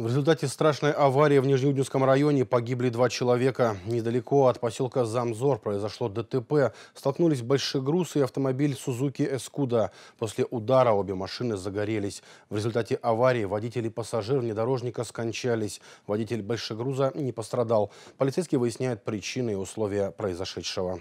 В результате страшной аварии в Нижнеудинском районе погибли два человека. Недалеко от поселка Замзор произошло ДТП. Столкнулись большегруз и автомобиль «Сузуки Эскуда». После удара обе машины загорелись. В результате аварии водитель и пассажир внедорожника скончались. Водитель большегруза не пострадал. Полицейские выясняют причины и условия произошедшего.